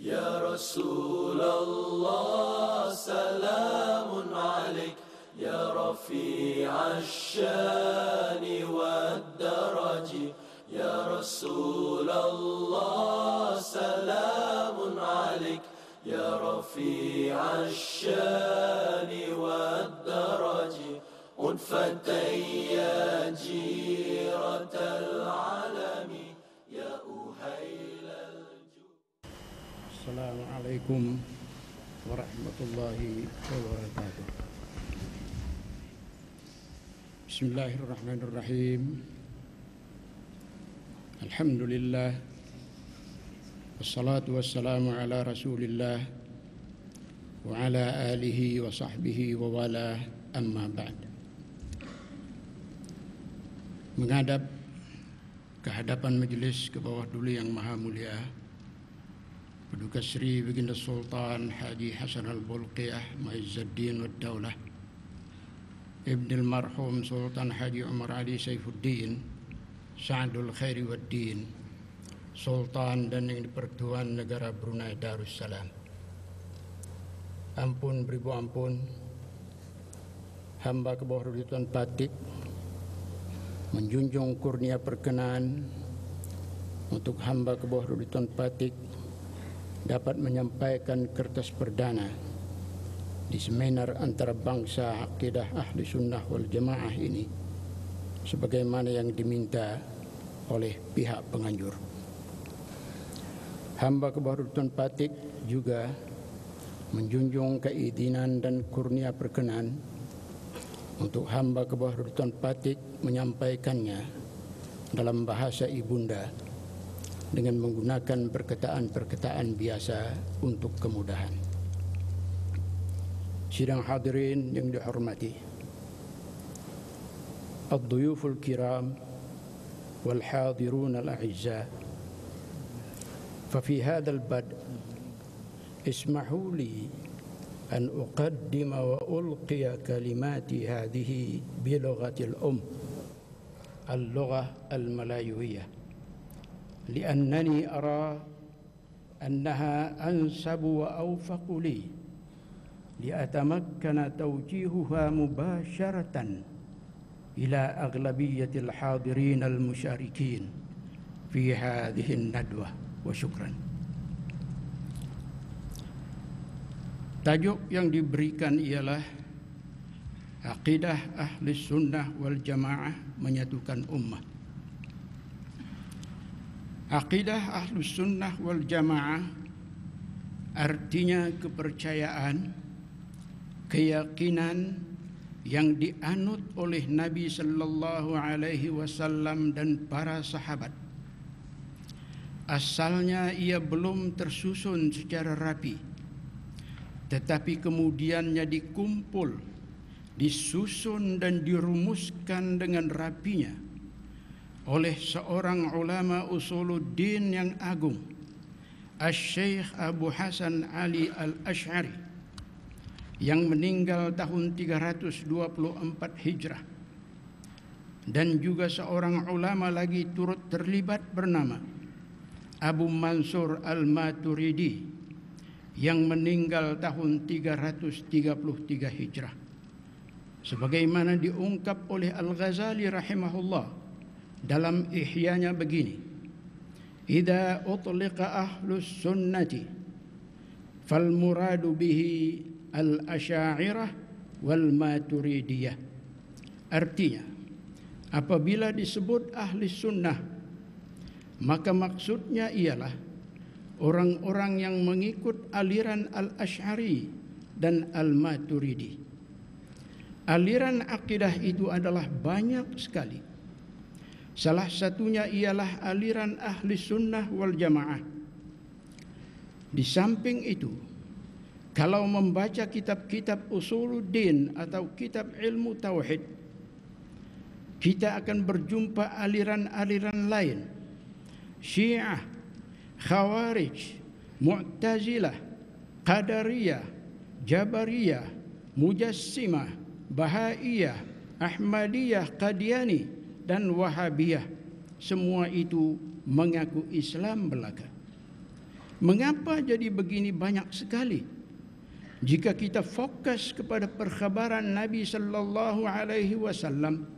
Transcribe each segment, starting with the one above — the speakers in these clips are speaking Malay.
يا رسول الله سلام عليك يا رفيع الشان والدرج يا رسول الله سلام عليك يا رفيع الشان والدرج أنفتي يا جيل السلام عليكم ورحمة الله وبركاته بسم الله الرحمن الرحيم الحمد لله والصلاة والسلام على رسول الله وعلى آله وصحبه ووالاه أما بعد menghadap kehadapan majlis ke bawah dulu yang maha mulia ودك سري بقن السلطان حاجي حسن البلقية معز الدين والدولة ابن المرحوم سلطان حاجي عمر علي سيف الدين سعد الخير والدين سلطان دنين برتوان نجرى بروناي دار السلام ampun beribu ampun hamba kebawah Rudi Tuan Patik menjunjung kurnia perkenaan untuk hamba kebawah Rudi Tuan Patik dapat menyampaikan kertas perdana di seminar antara bangsa akidah ahli sunnah wal jamaah ini sebagaimana yang diminta oleh pihak penganjur. Hamba kebahagiaan Patik juga menjunjung keidinan dan kurnia perkenan untuk hamba kebahagiaan Patik menyampaikannya dalam bahasa Ibunda dengan menggunakan perkataan-perkataan biasa untuk kemudahan. Sidang hadirin yang dihormati. Al-Duyuful Kiram Wal-Hadirun Al-A'izza Fafi hadal bad Ismahu li An uqaddima wa ulqiya kalimati hadhihi Bilogatil um Al-Lughah Al-Malayuiyah لانني ارى انها انسب واوفق لي لاتمكن توجيهها مباشره الى اغلبيه الحاضرين المشاركين في هذه الندوه وشكرا Tajuk yang diberikan ialah Aqidah Ahli Sunnah wal Jamaah Menyatukan Ummah Aqidah Ahlus Sunnah wal Jamaah artinya kepercayaan, keyakinan yang dianut oleh Nabi sallallahu alaihi wasallam dan para sahabat. Asalnya ia belum tersusun secara rapi, tetapi kemudiannya dikumpul, disusun dan dirumuskan dengan rapinya oleh seorang ulama usuluddin yang agung Al-Syeikh Abu Hasan Ali Al-Ash'ari Yang meninggal tahun 324 Hijrah Dan juga seorang ulama lagi turut terlibat bernama Abu Mansur Al-Maturidi Yang meninggal tahun 333 Hijrah Sebagaimana diungkap oleh Al-Ghazali rahimahullah Al-Ghazali dalam ihyanya begini Ida utliqa ahlus sunnati fal muradu bihi al asy'ariyah wal maturidiyah artinya apabila disebut ahli sunnah maka maksudnya ialah orang-orang yang mengikut aliran al asy'ari dan al maturidi aliran akidah itu adalah banyak sekali Salah satunya ialah aliran ahli sunnah wal jamaah. Di samping itu, kalau membaca kitab-kitab usuluddin atau kitab ilmu tauhid, kita akan berjumpa aliran-aliran lain. Syiah, Khawarij, Mu'tazilah, Qadariyah, Jabariyah, Mujassimah, Bahaiyah, Ahmadiyah, Qadiani, Qadiyani, dan Wahabiyah semua itu mengaku Islam belaka. Mengapa jadi begini banyak sekali? Jika kita fokus kepada perkhabaran Nabi sallallahu alaihi wasallam,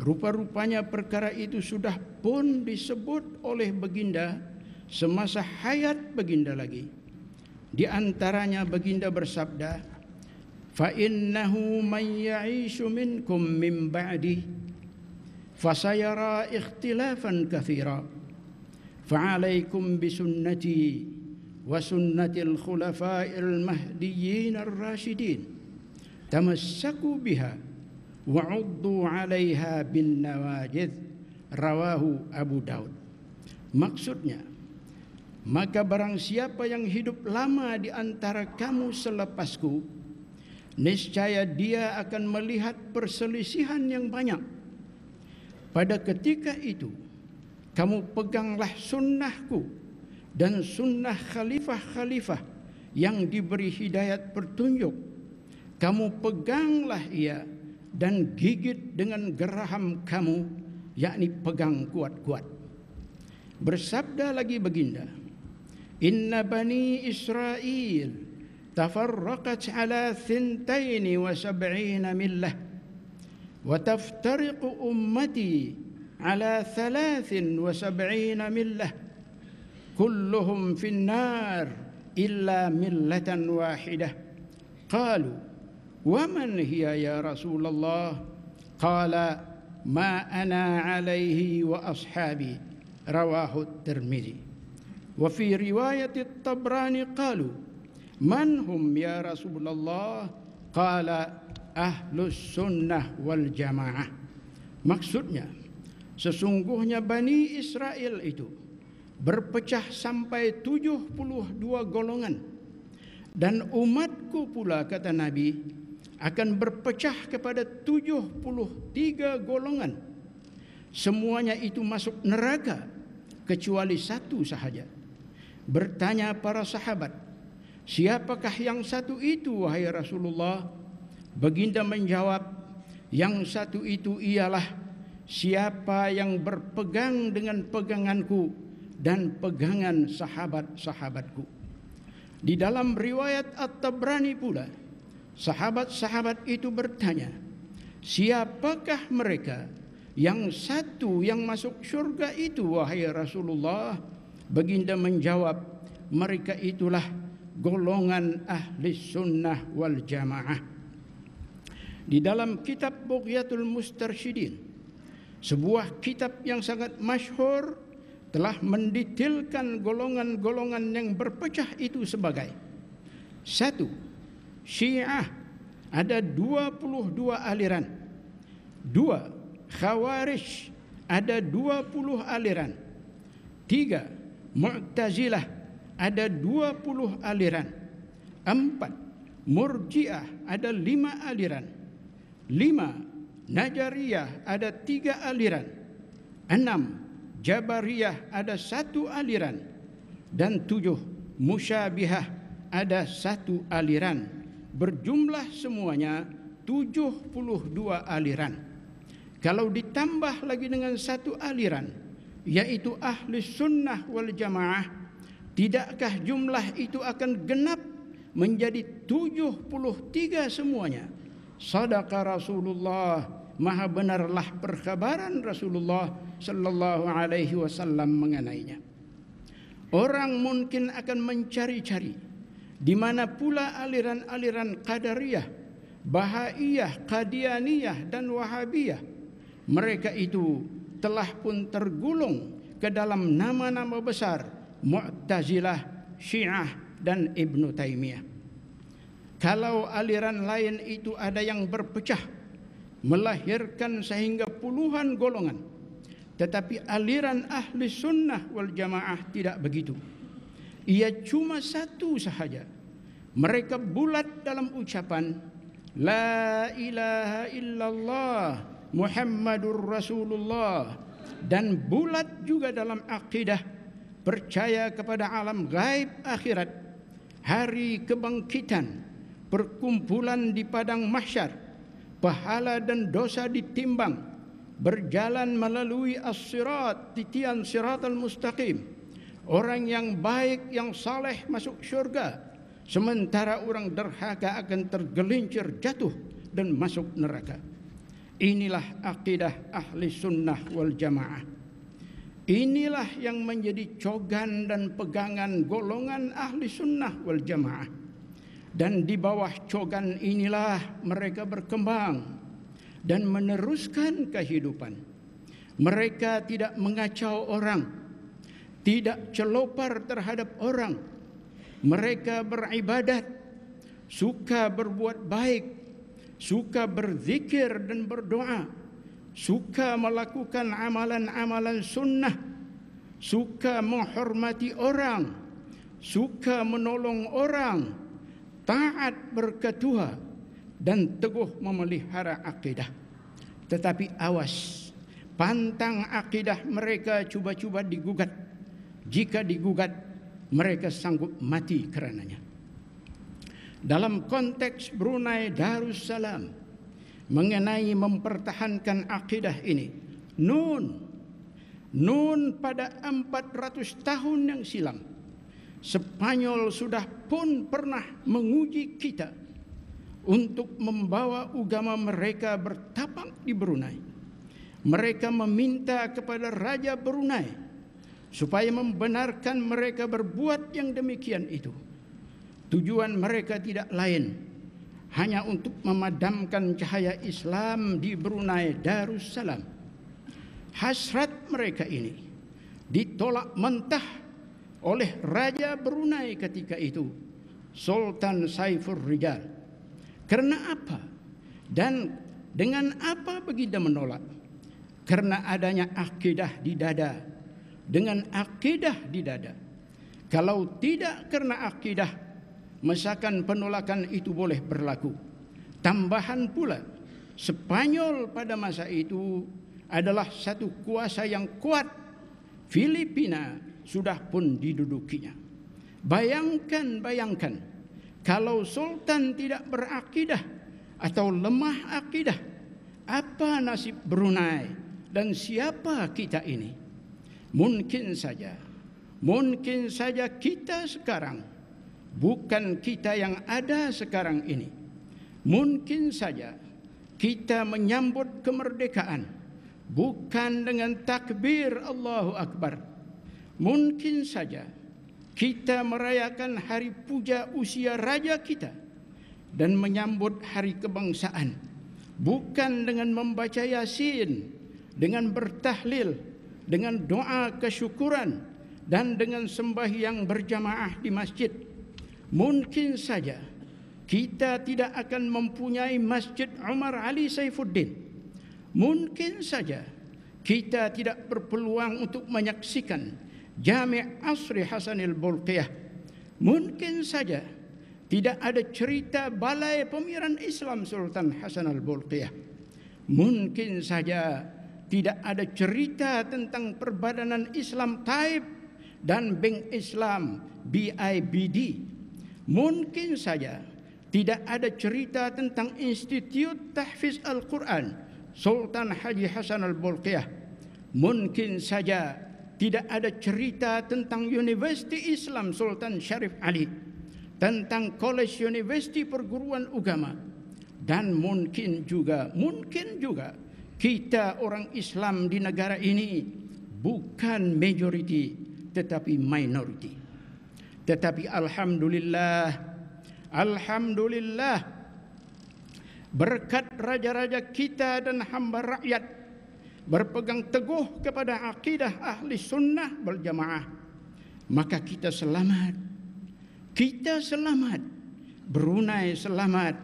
rupa-rupanya perkara itu sudah pun disebut oleh baginda semasa hayat baginda lagi. Di antaranya baginda bersabda, "Fa innahu man ya'ishu minkum min ba'di" فسيرى اختلافا كثيرا فعليكم بسنتي وسنة الخلفاء المهديين الراشدين تمسكوا بها وعضوا عليها بالنواجذ رواه أبو داود maksudnya maka barang siapa yang hidup lama di antara kamu selepasku niscaya dia akan melihat perselisihan yang banyak pada ketika itu kamu peganglah sunnahku dan sunnah khalifah-khalifah yang diberi hidayat pertunjuk kamu peganglah ia dan gigit dengan geraham kamu yakni pegang kuat-kuat bersabda lagi baginda inna bani israil tafarraqat ala thintaini wa sab'ina millah وتفترق أمتي على ثلاث وسبعين ملة كلهم في النار إلا ملة واحدة قالوا ومن هي يا رسول الله قال ما أنا عليه وأصحابي رواه الترمذي وفي رواية الطبراني قالوا من هم يا رسول الله قال ahlus sunnah wal jamaah. Maksudnya, sesungguhnya Bani Israel itu berpecah sampai 72 golongan. Dan umatku pula, kata Nabi, akan berpecah kepada 73 golongan. Semuanya itu masuk neraka, kecuali satu sahaja. Bertanya para sahabat, siapakah yang satu itu, wahai Rasulullah Baginda menjawab, yang satu itu ialah siapa yang berpegang dengan peganganku dan pegangan sahabat-sahabatku. Di dalam riwayat At-Tabrani pula, sahabat-sahabat itu bertanya, siapakah mereka yang satu yang masuk syurga itu wahai Rasulullah? Baginda menjawab, mereka itulah golongan ahli sunnah wal jamaah di dalam kitab Bughyatul Mustarshidin sebuah kitab yang sangat masyhur telah mendetailkan golongan-golongan yang berpecah itu sebagai satu Syiah ada 22 aliran dua Khawarij ada 20 aliran tiga Mu'tazilah ada 20 aliran empat Murji'ah ada lima aliran Lima, Najariyah ada tiga aliran. Enam, Jabariyah ada satu aliran. Dan tujuh, Musyabihah ada satu aliran. Berjumlah semuanya tujuh puluh dua aliran. Kalau ditambah lagi dengan satu aliran, yaitu ahli sunnah wal jamaah, tidakkah jumlah itu akan genap menjadi tujuh puluh tiga semuanya? Sadaqa Rasulullah Maha benarlah perkabaran Rasulullah Sallallahu alaihi wasallam mengenainya Orang mungkin akan mencari-cari di mana pula aliran-aliran Qadariyah, Bahaiyah, Qadianiyah dan Wahabiyah. Mereka itu telah pun tergulung ke dalam nama-nama besar Mu'tazilah, Syiah dan Ibn Taymiyah kalau aliran lain itu ada yang berpecah melahirkan sehingga puluhan golongan tetapi aliran ahli sunnah wal jamaah tidak begitu ia cuma satu sahaja mereka bulat dalam ucapan la ilaha illallah muhammadur rasulullah dan bulat juga dalam akidah percaya kepada alam gaib akhirat hari kebangkitan perkumpulan di padang mahsyar, pahala dan dosa ditimbang, berjalan melalui as-sirat, titian sirat al-mustaqim. Orang yang baik, yang saleh masuk syurga, sementara orang derhaka akan tergelincir jatuh dan masuk neraka. Inilah akidah ahli sunnah wal jamaah. Inilah yang menjadi cogan dan pegangan golongan ahli sunnah wal jamaah dan di bawah cogan inilah mereka berkembang dan meneruskan kehidupan. Mereka tidak mengacau orang, tidak celopar terhadap orang. Mereka beribadat, suka berbuat baik, suka berzikir dan berdoa, suka melakukan amalan-amalan sunnah, suka menghormati orang, suka menolong orang taat berketuha dan teguh memelihara akidah. Tetapi awas, pantang akidah mereka cuba-cuba digugat. Jika digugat, mereka sanggup mati kerananya. Dalam konteks Brunei Darussalam mengenai mempertahankan akidah ini, Nun Nun pada 400 tahun yang silam Spanyol sudah pun pernah menguji kita untuk membawa agama mereka bertapak di Brunei. Mereka meminta kepada Raja Brunei supaya membenarkan mereka berbuat yang demikian itu. Tujuan mereka tidak lain hanya untuk memadamkan cahaya Islam di Brunei Darussalam. Hasrat mereka ini ditolak mentah oleh Raja Brunei ketika itu, Sultan Saifur Rijal. Karena apa? Dan dengan apa begitu menolak? Karena adanya akidah di dada. Dengan akidah di dada. Kalau tidak karena akidah, misalkan penolakan itu boleh berlaku. Tambahan pula, Spanyol pada masa itu adalah satu kuasa yang kuat. Filipina sudah pun didudukinya. Bayangkan, bayangkan, kalau sultan tidak berakidah atau lemah akidah, apa nasib Brunei dan siapa kita ini? Mungkin saja, mungkin saja kita sekarang bukan kita yang ada sekarang ini. Mungkin saja kita menyambut kemerdekaan bukan dengan takbir Allahu Akbar. Mungkin saja kita merayakan hari puja usia raja kita dan menyambut hari kebangsaan bukan dengan membaca yasin, dengan bertahlil, dengan doa kesyukuran dan dengan sembahyang berjamaah di masjid. Mungkin saja kita tidak akan mempunyai masjid Umar Ali Saifuddin. Mungkin saja kita tidak berpeluang untuk menyaksikan Jami' Asri Hasanil Bulqiyah. Mungkin saja tidak ada cerita balai pemiran Islam Sultan Hasan Al-Bulqiyah. Mungkin saja tidak ada cerita tentang perbadanan Islam Taib dan Bank Islam BIBD. Mungkin saja tidak ada cerita tentang Institut Tahfiz Al-Quran Sultan Haji Hasan Al-Bulqiyah. Mungkin saja tidak ada cerita tentang Universiti Islam Sultan Syarif Ali, tentang College Universiti Perguruan Ugama, dan mungkin juga, mungkin juga kita orang Islam di negara ini bukan majoriti tetapi minoriti. Tetapi Alhamdulillah, Alhamdulillah berkat raja-raja kita dan hamba rakyat berpegang teguh kepada akidah ahli sunnah berjamaah maka kita selamat kita selamat Brunei selamat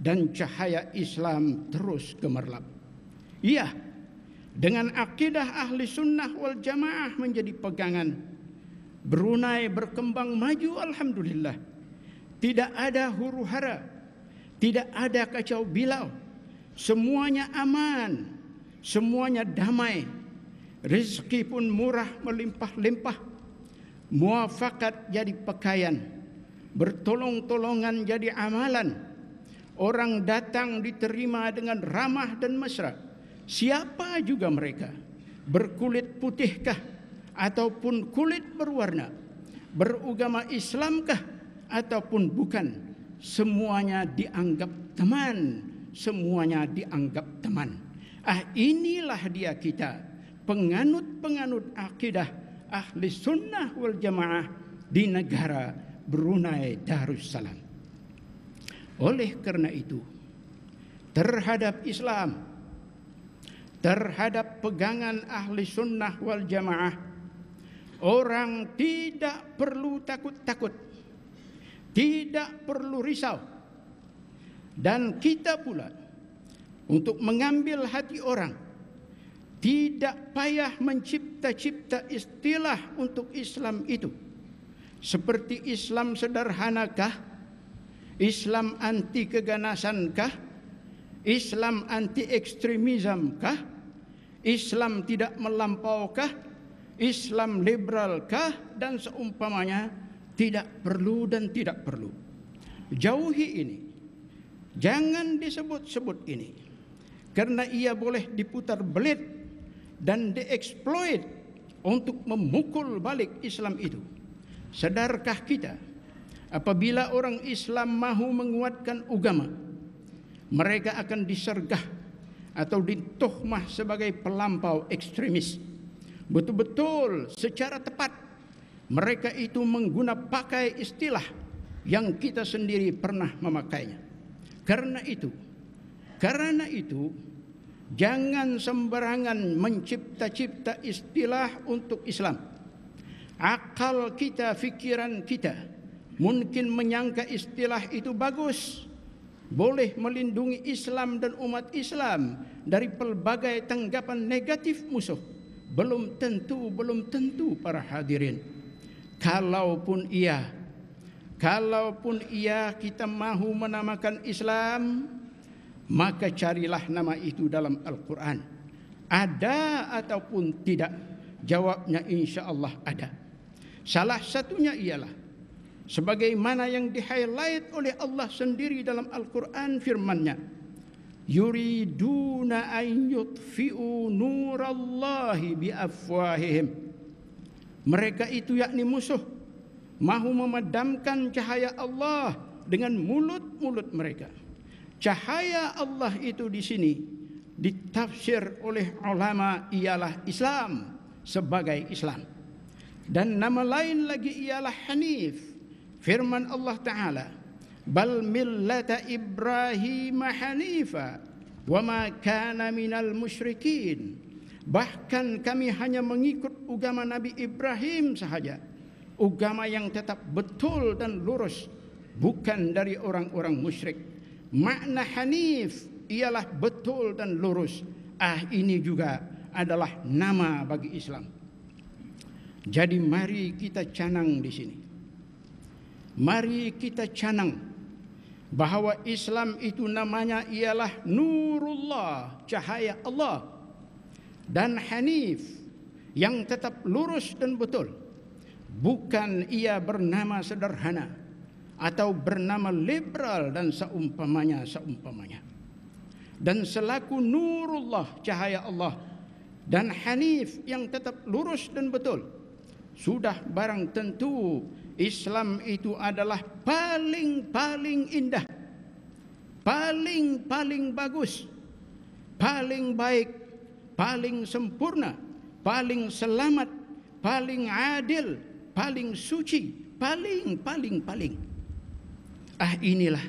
dan cahaya Islam terus gemerlap iya dengan akidah ahli sunnah wal jamaah menjadi pegangan Brunei berkembang maju alhamdulillah tidak ada huru-hara tidak ada kacau bilau semuanya aman semuanya damai, rizki pun murah melimpah-limpah, muafakat jadi pakaian, bertolong-tolongan jadi amalan, orang datang diterima dengan ramah dan mesra. Siapa juga mereka, berkulit putihkah ataupun kulit berwarna, beragama Islamkah ataupun bukan, semuanya dianggap teman, semuanya dianggap teman. Ah inilah dia kita penganut-penganut akidah ahli sunnah wal jamaah di negara Brunei Darussalam. Oleh karena itu terhadap Islam terhadap pegangan ahli sunnah wal jamaah orang tidak perlu takut-takut tidak perlu risau dan kita pula untuk mengambil hati orang. Tidak payah mencipta-cipta istilah untuk Islam itu. Seperti Islam sederhanakah? Islam anti keganasankah? Islam anti ekstremismkah? Islam tidak melampaukah? Islam liberalkah? Dan seumpamanya tidak perlu dan tidak perlu. Jauhi ini. Jangan disebut-sebut ini. karena ia boleh diputar belit dan dieksploit untuk memukul balik Islam itu. Sedarkah kita apabila orang Islam mahu menguatkan agama, mereka akan disergah atau ditohmah sebagai pelampau ekstremis. Betul-betul secara tepat mereka itu menggunakan pakai istilah yang kita sendiri pernah memakainya. Karena itu, Karena itu, jangan sembarangan mencipta-cipta istilah untuk Islam. Akal kita, fikiran kita mungkin menyangka istilah itu bagus, boleh melindungi Islam dan umat Islam dari pelbagai tanggapan negatif musuh. Belum tentu, belum tentu para hadirin. Kalaupun iya, kalaupun iya kita mahu menamakan Islam, maka carilah nama itu dalam Al-Quran. Ada ataupun tidak, jawabnya insya Allah ada. Salah satunya ialah, sebagaimana yang di-highlight oleh Allah sendiri dalam Al-Quran firmannya, Yuriduna an yutfi'u nurallahi bi'afwahihim. Mereka itu yakni musuh, mahu memadamkan cahaya Allah dengan mulut-mulut Mereka. Cahaya Allah itu di sini ditafsir oleh ulama ialah Islam sebagai Islam. Dan nama lain lagi ialah Hanif. Firman Allah Ta'ala. Bal millata Ibrahim Hanifa. Wa ma kana minal musyrikin. Bahkan kami hanya mengikut agama Nabi Ibrahim sahaja. Agama yang tetap betul dan lurus. Bukan dari orang-orang musyrik makna hanif ialah betul dan lurus ah ini juga adalah nama bagi Islam jadi mari kita canang di sini mari kita canang bahawa Islam itu namanya ialah nurullah cahaya Allah dan hanif yang tetap lurus dan betul bukan ia bernama sederhana atau bernama liberal dan seumpamanya seumpamanya dan selaku nurullah cahaya Allah dan hanif yang tetap lurus dan betul sudah barang tentu Islam itu adalah paling-paling indah paling-paling bagus paling baik paling sempurna paling selamat paling adil paling suci paling paling paling Ah inilah.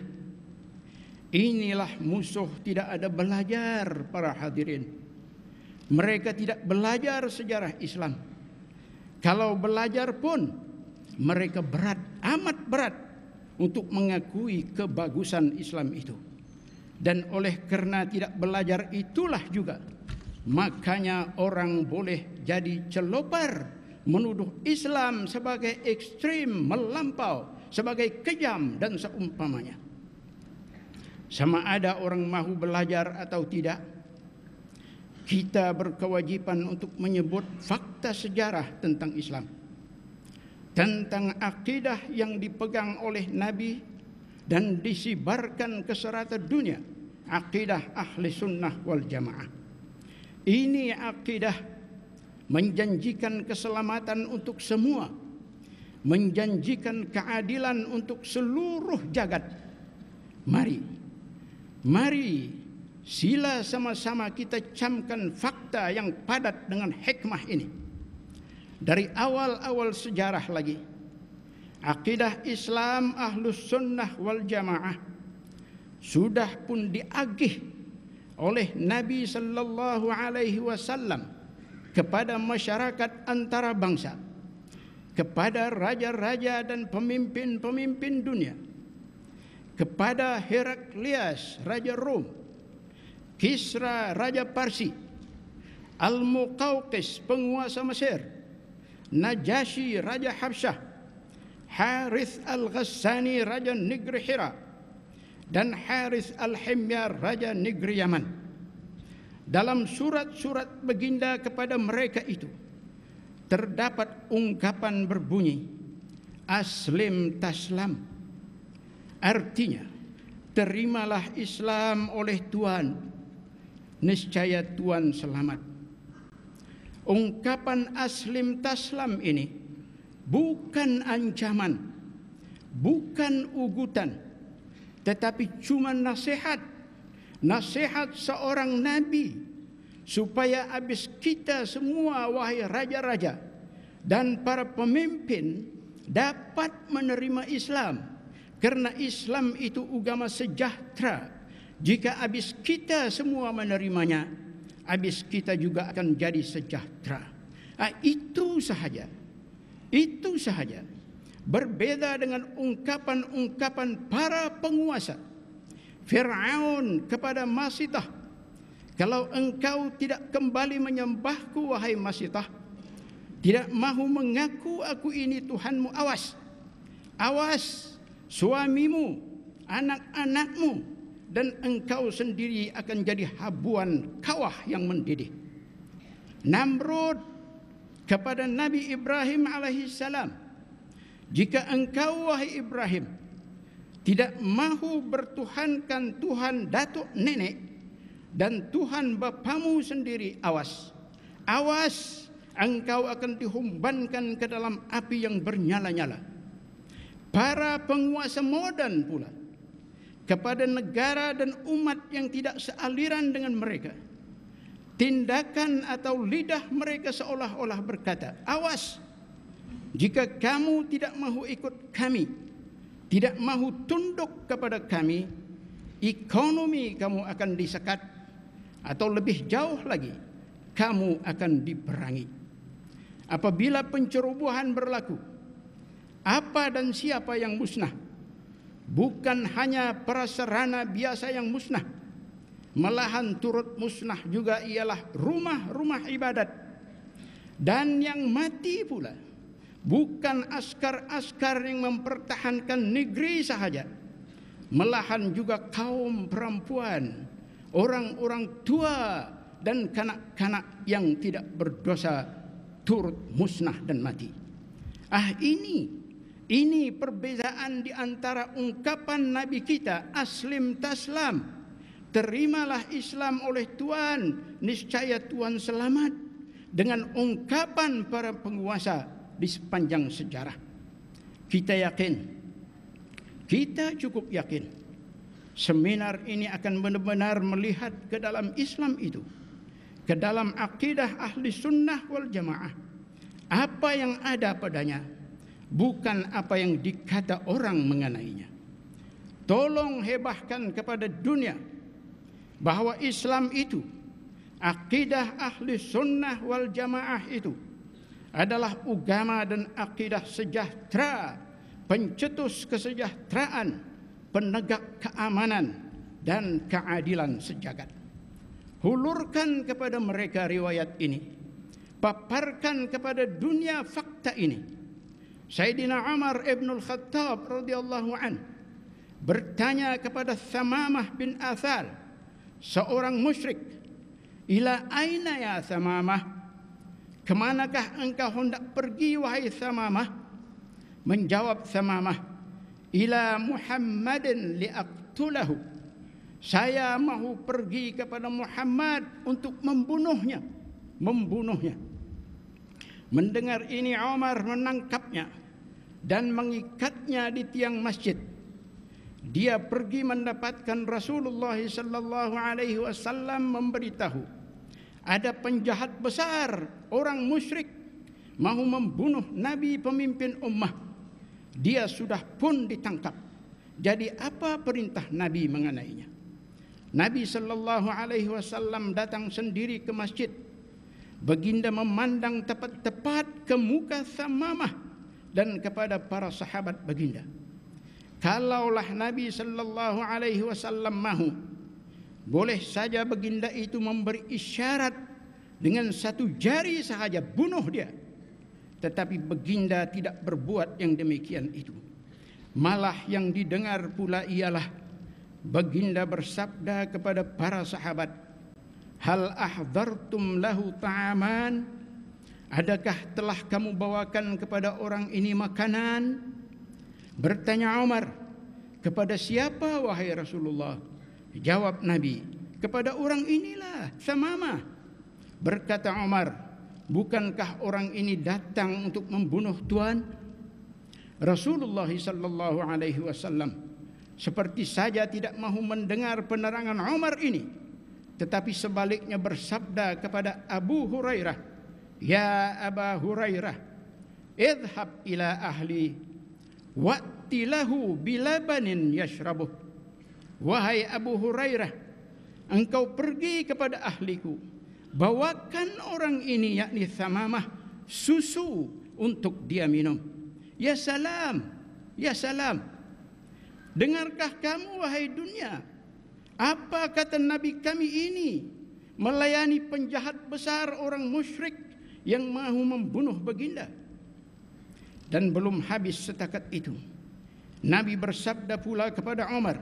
Inilah musuh tidak ada belajar para hadirin. Mereka tidak belajar sejarah Islam. Kalau belajar pun mereka berat, amat berat untuk mengakui kebagusan Islam itu. Dan oleh karena tidak belajar itulah juga makanya orang boleh jadi celoper menuduh Islam sebagai ekstrim melampau sebagai kejam dan seumpamanya. Sama ada orang mahu belajar atau tidak, kita berkewajiban untuk menyebut fakta sejarah tentang Islam. Tentang akidah yang dipegang oleh Nabi dan disibarkan ke serata dunia. Akidah ahli sunnah wal jamaah. Ini akidah menjanjikan keselamatan untuk semua. Semua menjanjikan keadilan untuk seluruh jagat. Mari, mari sila sama-sama kita camkan fakta yang padat dengan hikmah ini. Dari awal-awal sejarah lagi, akidah Islam ahlus sunnah wal jamaah sudah pun diagih oleh Nabi sallallahu alaihi wasallam kepada masyarakat antara bangsa kepada raja-raja dan pemimpin-pemimpin dunia, kepada Heraklius, raja Rom, Kisra, raja Parsi, Al-Muqawqis, penguasa Mesir, Najashi, raja Habsyah, Harith Al-Ghassani, raja Negeri Hira, dan Harith Al-Himyar, raja Negeri Yaman. Dalam surat-surat beginda kepada mereka itu, terdapat ungkapan berbunyi aslim taslam artinya terimalah Islam oleh Tuhan niscaya Tuhan selamat ungkapan aslim taslam ini bukan ancaman bukan ugutan tetapi cuma nasihat nasihat seorang nabi supaya habis kita semua wahai raja-raja dan para pemimpin dapat menerima Islam kerana Islam itu agama sejahtera jika habis kita semua menerimanya habis kita juga akan jadi sejahtera nah, ha, itu sahaja itu sahaja berbeda dengan ungkapan-ungkapan para penguasa Firaun kepada Masitah kalau engkau tidak kembali menyembahku wahai Masitah Tidak mahu mengaku aku ini Tuhanmu Awas Awas suamimu Anak-anakmu Dan engkau sendiri akan jadi habuan kawah yang mendidih Namrud kepada Nabi Ibrahim alaihissalam Jika engkau wahai Ibrahim Tidak mahu bertuhankan Tuhan datuk nenek dan Tuhan Bapamu sendiri awas. Awas engkau akan dihumbankan ke dalam api yang bernyala-nyala. Para penguasa modern pula kepada negara dan umat yang tidak sealiran dengan mereka. Tindakan atau lidah mereka seolah-olah berkata, "Awas! Jika kamu tidak mahu ikut kami, tidak mahu tunduk kepada kami, ekonomi kamu akan disekat atau lebih jauh lagi kamu akan diperangi. Apabila pencerobohan berlaku, apa dan siapa yang musnah? Bukan hanya prasarana biasa yang musnah, melahan turut musnah juga ialah rumah-rumah ibadat. Dan yang mati pula bukan askar-askar yang mempertahankan negeri sahaja, melahan juga kaum perempuan orang-orang tua dan kanak-kanak yang tidak berdosa turut musnah dan mati. Ah ini, ini perbezaan di antara ungkapan Nabi kita aslim taslam. Terimalah Islam oleh Tuhan, niscaya Tuhan selamat dengan ungkapan para penguasa di sepanjang sejarah. Kita yakin, kita cukup yakin seminar ini akan benar-benar melihat ke dalam Islam itu, ke dalam akidah ahli sunnah wal jamaah. Apa yang ada padanya, bukan apa yang dikata orang mengenainya. Tolong hebahkan kepada dunia bahawa Islam itu, akidah ahli sunnah wal jamaah itu adalah agama dan akidah sejahtera, pencetus kesejahteraan, penegak keamanan dan keadilan sejagat. Hulurkan kepada mereka riwayat ini. Paparkan kepada dunia fakta ini. Sayyidina Umar ibn khattab radhiyallahu an bertanya kepada Samamah bin Athal seorang musyrik ila aina ya Samamah kemanakah engkau hendak pergi wahai Samamah menjawab Samamah ila Muhammadin liaqtulahu. Saya mahu pergi kepada Muhammad untuk membunuhnya. Membunuhnya. Mendengar ini Omar menangkapnya dan mengikatnya di tiang masjid. Dia pergi mendapatkan Rasulullah sallallahu alaihi wasallam memberitahu ada penjahat besar orang musyrik mahu membunuh nabi pemimpin ummah dia sudah pun ditangkap. Jadi apa perintah Nabi mengenainya? Nabi sallallahu alaihi wasallam datang sendiri ke masjid. Baginda memandang tepat-tepat ke muka Samamah dan kepada para sahabat baginda. Kalaulah Nabi sallallahu alaihi wasallam mahu boleh saja baginda itu memberi isyarat dengan satu jari sahaja bunuh dia tetapi Beginda tidak berbuat yang demikian itu. Malah yang didengar pula ialah Beginda bersabda kepada para sahabat, "Hal ahdartum lahu ta'aman?" Adakah telah kamu bawakan kepada orang ini makanan? Bertanya Umar, "Kepada siapa wahai Rasulullah?" Jawab Nabi, "Kepada orang inilah, Samama." Berkata Umar, bukankah orang ini datang untuk membunuh Tuhan Rasulullah sallallahu alaihi wasallam seperti saja tidak mahu mendengar penerangan Umar ini tetapi sebaliknya bersabda kepada Abu Hurairah ya Abu Hurairah idhab ila ahli wattilahu bilabanin yashrabu wahai Abu Hurairah engkau pergi kepada ahliku bawakan orang ini yakni Thamamah susu untuk dia minum. Ya salam, ya salam. Dengarkah kamu wahai dunia? Apa kata Nabi kami ini? Melayani penjahat besar orang musyrik yang mahu membunuh baginda. Dan belum habis setakat itu. Nabi bersabda pula kepada Omar,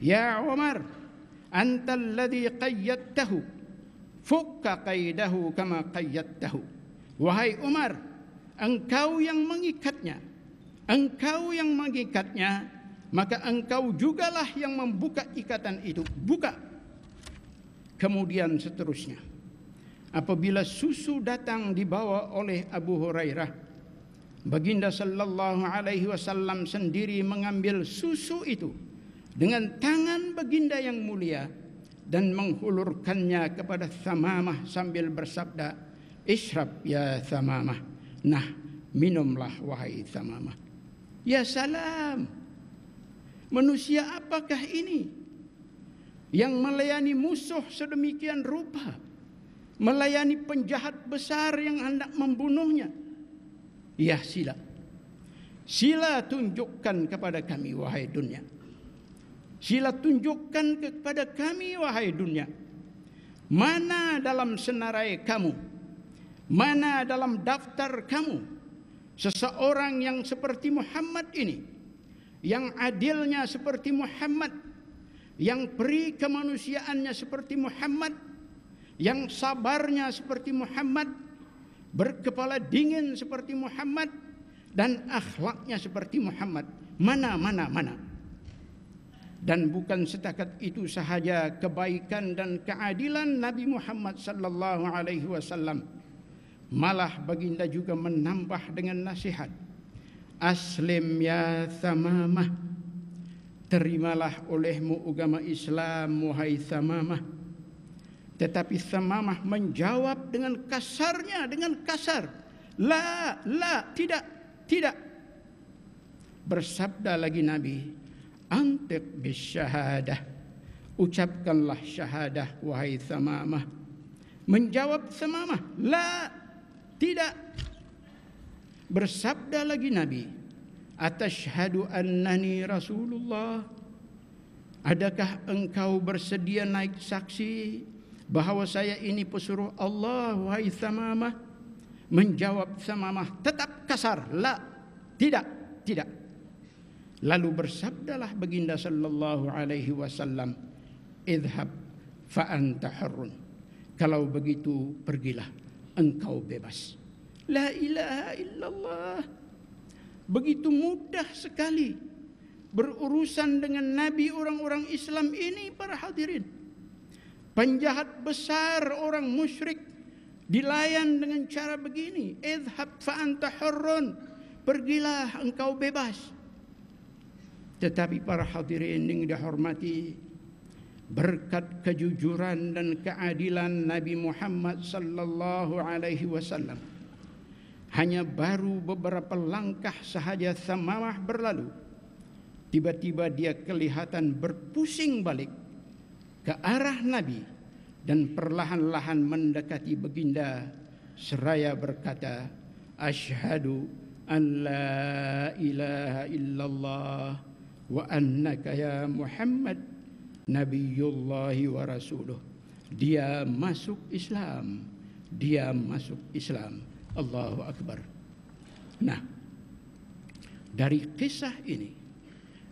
Ya Omar, antal ladhi qayyattahu fukka qaidahu kama qayyadtahu wahai umar engkau yang mengikatnya engkau yang mengikatnya maka engkau jugalah yang membuka ikatan itu buka kemudian seterusnya apabila susu datang dibawa oleh abu hurairah baginda sallallahu alaihi wasallam sendiri mengambil susu itu dengan tangan baginda yang mulia dan menghulurkannya kepada Samamah sambil bersabda, "Isyrab ya Samamah." Nah, minumlah wahai Samamah. Ya salam. Manusia apakah ini yang melayani musuh sedemikian rupa? Melayani penjahat besar yang hendak membunuhnya. Ya sila. Sila tunjukkan kepada kami wahai dunia. Sila tunjukkan kepada kami wahai dunia Mana dalam senarai kamu Mana dalam daftar kamu Seseorang yang seperti Muhammad ini Yang adilnya seperti Muhammad Yang peri kemanusiaannya seperti Muhammad Yang sabarnya seperti Muhammad Berkepala dingin seperti Muhammad Dan akhlaknya seperti Muhammad mana, mana, mana dan bukan setakat itu sahaja kebaikan dan keadilan Nabi Muhammad sallallahu alaihi wasallam malah baginda juga menambah dengan nasihat aslim ya samamah terimalah olehmu agama Islam wahai samamah tetapi samamah menjawab dengan kasarnya dengan kasar la la tidak tidak bersabda lagi nabi antik bis syahadah. Ucapkanlah syahadah wahai samamah. Menjawab samamah, la, tidak. Bersabda lagi Nabi, atashhadu annani rasulullah. Adakah engkau bersedia naik saksi bahawa saya ini pesuruh Allah wahai samamah? Menjawab samamah, tetap kasar, la, tidak, tidak. Lalu bersabdalah baginda sallallahu alaihi wasallam, "Idhab fa anta harun. Kalau begitu pergilah, engkau bebas." La ilaha illallah. Begitu mudah sekali berurusan dengan nabi orang-orang Islam ini para hadirin. Penjahat besar orang musyrik dilayan dengan cara begini, "Idhab fa anta harun. Pergilah engkau bebas." Tetapi para hadirin yang dihormati berkat kejujuran dan keadilan Nabi Muhammad sallallahu alaihi wasallam hanya baru beberapa langkah sahaja samamah berlalu tiba-tiba dia kelihatan berpusing balik ke arah Nabi dan perlahan-lahan mendekati beginda seraya berkata asyhadu an la ilaha illallah wa annaka ya Muhammad nabiyullah wa rasuluh. Dia masuk Islam. Dia masuk Islam. Allahu akbar. Nah, dari kisah ini,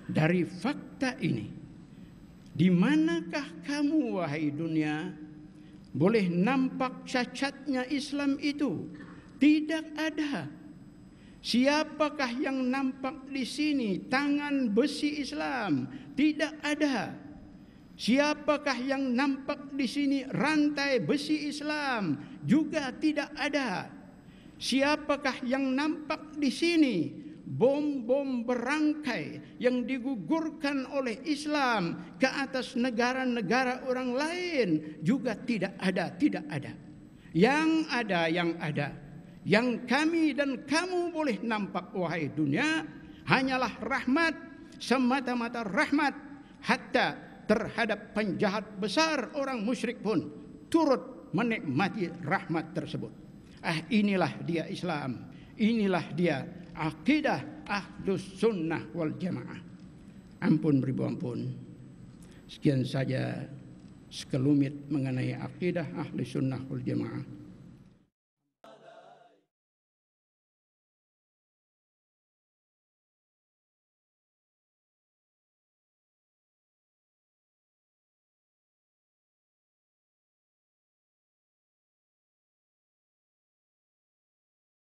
dari fakta ini, di manakah kamu wahai dunia boleh nampak cacatnya Islam itu? Tidak ada. Tidak ada. Siapakah yang nampak di sini tangan besi Islam? Tidak ada. Siapakah yang nampak di sini rantai besi Islam? Juga tidak ada. Siapakah yang nampak di sini bom-bom berangkai yang digugurkan oleh Islam ke atas negara-negara orang lain? Juga tidak ada, tidak ada. Yang ada, yang ada yang kami dan kamu boleh nampak wahai dunia hanyalah rahmat semata-mata rahmat hatta terhadap penjahat besar orang musyrik pun turut menikmati rahmat tersebut ah inilah dia Islam inilah dia akidah ahlus sunnah wal jamaah ampun beribu ampun sekian saja sekelumit mengenai akidah ahlus sunnah wal jamaah